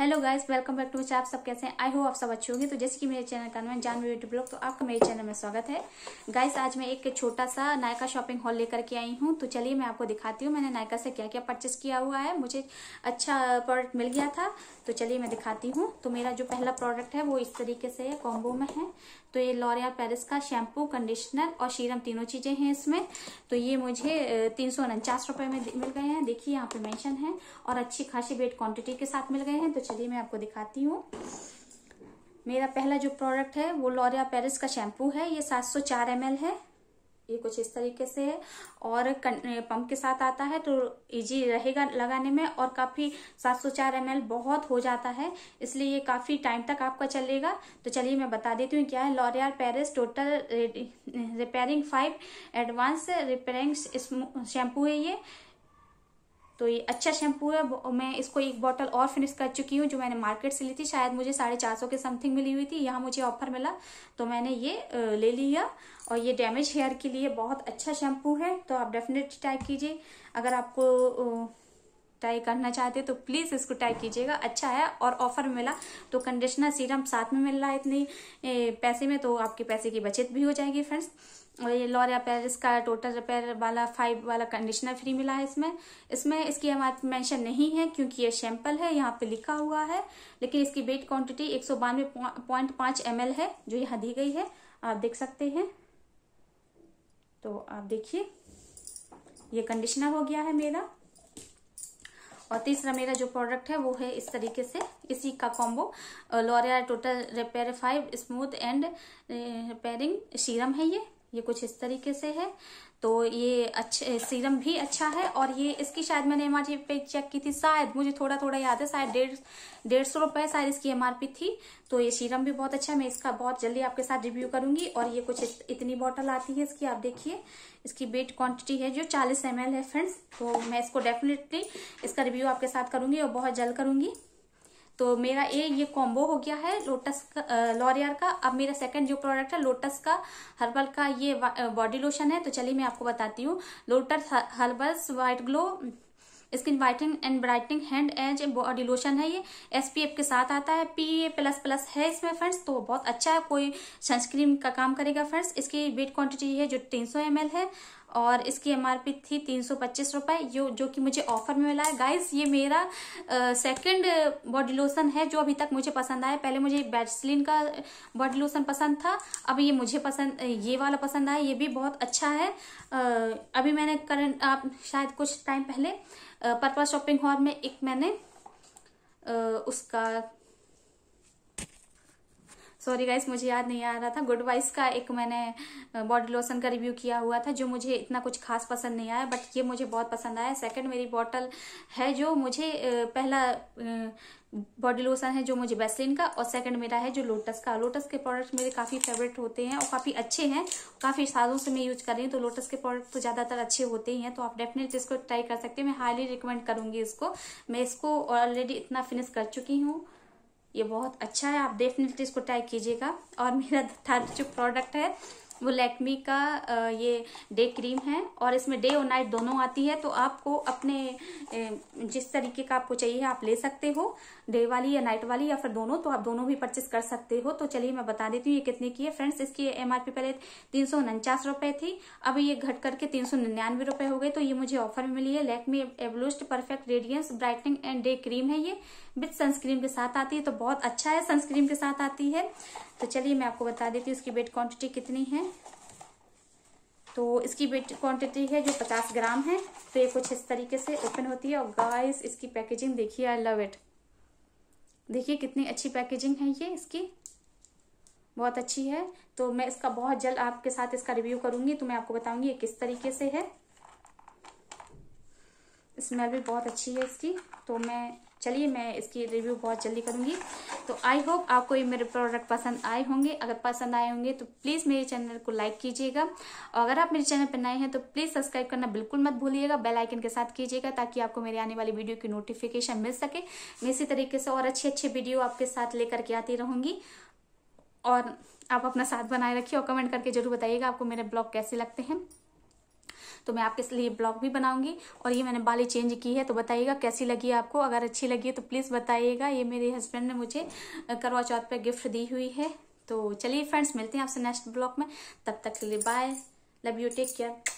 hello guys welcome back to आप सब कैसे हैं आई होप आप सब अच्छे होंगे तो जैसे कि मेरे चैनल का नाम है जानवी ब्यूटी ब्लॉग तो आपका मेरे चैनल में स्वागत है गाइस आज मैं एक छोटा सा नायका शॉपिंग हॉल लेकर के आई हूँ तो चलिए मैं आपको दिखाती हूँ मैंने नायका से क्या क्या परचेस किया हुआ है मुझे अच्छा प्रोडक्ट मिल गया था तो चलिए मैं दिखाती हूँ तो मेरा जो पहला प्रोडक्ट है वो इस तरीके से कॉम्बो में है तो ये लॉरिया पेरिस का शैम्पू कंडीशनर और शीरम तीनों चीज़ें हैं इसमें तो ये मुझे तीन सौ में मिल गए हैं देखिए यहाँ पे मैंशन है और अच्छी खासी वेट क्वांटिटी के साथ मिल गए हैं तो चलिए मैं आपको दिखाती हूँ मेरा पहला जो प्रोडक्ट है वो लॉरिया पेरिस का शैम्पू है ये 704 ml है ये कुछ इस तरीके से है और पंप के साथ आता है तो इजी रहेगा लगाने में और काफ़ी 704 ml बहुत हो जाता है इसलिए ये काफ़ी टाइम तक आपका चलेगा तो चलिए मैं बता देती हूँ क्या है L'Oreal Paris total repairing five advance repairing shampoo है ये तो ये अच्छा शैम्पू है मैं इसको एक बॉटल और फिनिश कर चुकी हूँ जो मैंने मार्केट से ली थी शायद मुझे साढ़े चार सौ के समथिंग मिली हुई थी यहाँ मुझे ऑफर मिला तो मैंने ये ले लिया और ये डैमेज हेयर के लिए बहुत अच्छा शैम्पू है तो आप डेफिनेट ट्राई कीजिए अगर आपको ट्राई करना चाहते तो प्लीज़ इसको ट्राई कीजिएगा अच्छा है और ऑफर मिला तो कंडीशनर सीरम साथ में मिल रहा है इतने पैसे में तो आपके पैसे की बचत भी हो जाएगी फ्रेंड्स और ये लॉरिया पैर इसका टोटल रिपेयर वाला फाइव वाला कंडीशनर फ्री मिला है इसमें इसमें इसकी एम मेंशन नहीं है क्योंकि ये सैंपल है यहाँ पे लिखा हुआ है लेकिन इसकी वेट क्वांटिटी एक सौ बानवे पॉइंट पाँच एम है जो यहाँ दी गई है आप देख सकते हैं तो आप देखिए ये कंडीशनर हो गया है मेरा और तीसरा मेरा जो प्रोडक्ट है वो है इस तरीके से इसी का combo L'Oreal total repair five smooth and repairing serum है ये ये कुछ इस तरीके से है तो ये अच्छे सीरम भी अच्छा है और ये इसकी शायद मैंने एम पे चेक की थी शायद मुझे थोड़ा थोड़ा याद है शायद डेढ़ डेढ़ सौ रुपये शायद इसकी एम थी तो ये सीरम भी बहुत अच्छा है मैं इसका बहुत जल्दी आपके साथ रिव्यू करूंगी और ये कुछ इतनी बॉटल आती है इसकी आप देखिए इसकी बेट क्वांटिटी है जो चालीस एम है फ्रेंड्स तो मैं इसको डेफिनेटली इसका रिव्यू आपके साथ करूंगी और बहुत जल्द करूंगी तो मेरा ये ये कॉम्बो हो गया है लोटस का लॉरियर का अब मेरा सेकंड जो प्रोडक्ट है लोटस का हर्बल का ये बॉडी लोशन है तो चलिए मैं आपको बताती हूँ Lotus Herbals white glow skin whitening and brightening hand as body lotion है ये एसपीएफ के साथ आता है पी ए प्लस प्लस है इसमें फ्रेंड्स तो बहुत अच्छा है कोई सनस्क्रीन का काम करेगा फ्रेंड्स इसकी वेट क्वांटिटी है जो 300 सौ है और इसकी एम थी तीन सौ पच्चीस रुपए जो जो कि मुझे ऑफर में मिला है गाइज ये मेरा सेकंड बॉडी लोशन है जो अभी तक मुझे पसंद आया पहले मुझे बैट्सलिन का बॉडी लोशन पसंद था अब ये मुझे पसंद ये वाला पसंद आया ये भी बहुत अच्छा है आ, अभी मैंने करंट आप शायद कुछ टाइम पहले पर्पल शॉपिंग हॉल में एक मैंने आ, उसका सॉरी गाइस मुझे याद नहीं आ रहा था गुड वाइस का एक मैंने बॉडी लोशन का रिव्यू किया हुआ था जो मुझे इतना कुछ खास पसंद नहीं आया बट ये मुझे बहुत पसंद आया सेकंड मेरी बॉटल है जो मुझे पहला बॉडी लोशन है जो मुझे वेस्लिन का और सेकंड मेरा है जो लोटस का लोटस के प्रोडक्ट मेरे काफ़ी फेवरेट होते हैं और काफ़ी अच्छे हैं काफ़ी सालों से मैं यूज कर रही हूँ तो लोटस के प्रोडक्ट तो ज़्यादातर अच्छे होते ही हैं तो आप डेफिनेटली इसको ट्राई कर सकते हैं मैं हाईली रिकमेंड करूँगी इसको मैं इसको ऑलरेडी इतना फिनिश कर चुकी हूँ ये बहुत अच्छा है आप डेफिनेटली इसको ट्राई कीजिएगा और मेरा थर्ड जो प्रोडक्ट है वो लैक्मी का ये डे क्रीम है और इसमें डे और नाइट दोनों आती है तो आपको अपने जिस तरीके का आपको चाहिए आप ले सकते हो डे वाली या नाइट वाली या फिर दोनों तो आप दोनों भी परचेस कर सकते हो तो चलिए मैं बता देती हूँ ये कितने की है फ्रेंड्स इसकी एमआरपी पहले तीन सौ उनचास रुपए थी अब ये घट करके तीन सौ निन्यानवे रुपए हो गए तो ये मुझे ऑफर में मिली है Lakme absolute perfect radiance brightening and day cream है ये विथ सनस्क्रीन के साथ आती है तो बहुत अच्छा है सनस्क्रीन के साथ आती है तो चलिए मैं आपको बता देती हूँ इसकी वेट क्वांटिटी कितनी है तो इसकी वेट क्वांटिटी है जो 50 ग्राम है तो ये कुछ इस तरीके से ओपन होती है और गाइस इसकी पैकेजिंग देखिए आई लव इट देखिए कितनी अच्छी पैकेजिंग है ये इसकी बहुत अच्छी है तो मैं इसका बहुत जल्द आपके साथ इसका रिव्यू करूंगी तो मैं आपको बताऊंगी ये किस तरीके से है स्मेल भी बहुत अच्छी है इसकी तो मैं चलिए मैं इसकी रिव्यू बहुत जल्दी करूँगी तो आई होप आपको ये मेरे प्रोडक्ट पसंद आए होंगे अगर पसंद आए होंगे तो प्लीज़ मेरे चैनल को लाइक कीजिएगा और अगर आप मेरे चैनल पर नए हैं तो प्लीज़ सब्सक्राइब करना बिल्कुल मत भूलिएगा बेल आइकन के साथ कीजिएगा ताकि आपको मेरी आने वाली वीडियो की नोटिफिकेशन मिल सके मैं इसी तरीके से और अच्छे अच्छे वीडियो आपके साथ लेकर के आती रहूँगी और आप अपना साथ बनाए रखिए और कमेंट करके जरूर बताइएगा आपको मेरे ब्लॉग कैसे लगते हैं तो मैं आपके लिए ब्लॉग भी बनाऊंगी और ये मैंने बाली चेंज की है तो बताइएगा कैसी लगी आपको अगर अच्छी लगी है तो प्लीज़ बताइएगा ये मेरे हस्बैंड ने मुझे करवा चौथ पर गिफ्ट दी हुई है तो चलिए फ्रेंड्स मिलते हैं आपसे नेक्स्ट ब्लॉग में तब तक के लिए bye love you take care